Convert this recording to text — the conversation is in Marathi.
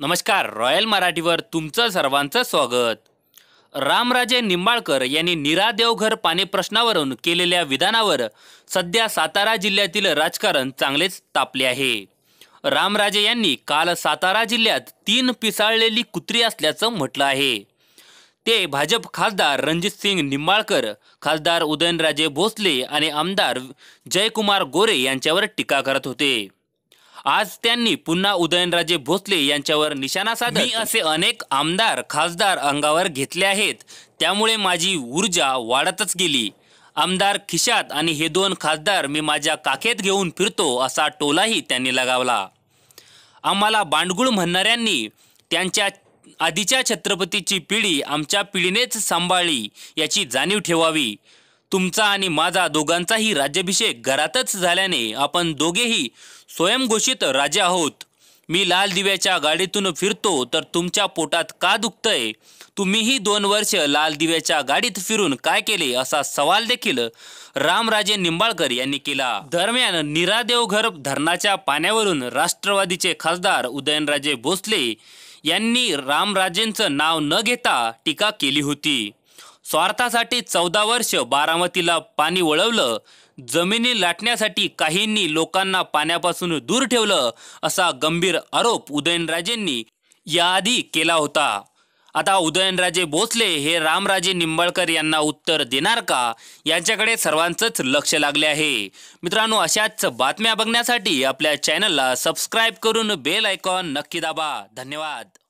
नमस्कार रॉयल मराठीवर तुमचं सर्वांचं स्वागत रामराजे निंबाळकर यांनी निरादेवघर देवघर पाणी प्रश्नावरून केलेल्या विधानावर सध्या सातारा जिल्ह्यातील राजकारण चांगलेच तापले आहे रामराजे यांनी काल सातारा जिल्ह्यात तीन पिसाळलेली कुत्री असल्याचं म्हटलं आहे ते भाजप खासदार रणजित सिंग निंबाळकर खासदार उदयनराजे भोसले आणि आमदार जयकुमार गोरे यांच्यावर टीका करत होते आज त्यांनी पुन्हा उदयनराजे भोसले यांच्यावर निशाणा साधत मी असे अनेक आमदार खासदार अंगावर घेतले आहेत त्यामुळे माझी ऊर्जा वाढतच गेली आमदार खिशात आणि हे दोन खासदार मी माझ्या काखेत घेऊन फिरतो असा टोलाही त्यांनी लगावला आम्हाला बांडगुळ म्हणणाऱ्यांनी त्यांच्या आधीच्या छत्रपतीची पिढी आमच्या पिढीनेच सांभाळली याची जाणीव ठेवावी तुमचा आणि माझा दोघांचाही राज्याभिषेक घरातच झाल्याने आपण दोघेही स्वयंघोषित राजे आहोत मी लाल दिव्याच्या गाडीतून फिरतो तर तुमच्या पोटात का दुखतंय तुम्हीही दोन वर्ष लाल दिव्याच्या गाडीत फिरून काय केले असा सवाल देखील रामराजे निंबाळकर यांनी केला दरम्यान निरादेवघर धरणाच्या पाण्यावरून राष्ट्रवादीचे खासदार उदयनराजे भोसले यांनी रामराजेंचं नाव न घेता टीका केली होती स्वार्थासाठी चौदा वर्ष बारामतीला पाणी वळवलं जमिनी लाटण्यासाठी काहींनी लोकांना पाण्यापासून दूर ठेवलं असा गंभीर आरोप उदयनराजेंनी याआधी केला होता आता उदयनराजे भोसले हे रामराजे निंबाळकर यांना उत्तर देणार का यांच्याकडे सर्वांचंच लक्ष लागले आहे मित्रांनो अशाच बातम्या बघण्यासाठी आपल्या चॅनलला सबस्क्राईब करून बेल आयकॉन नक्की दाबा धन्यवाद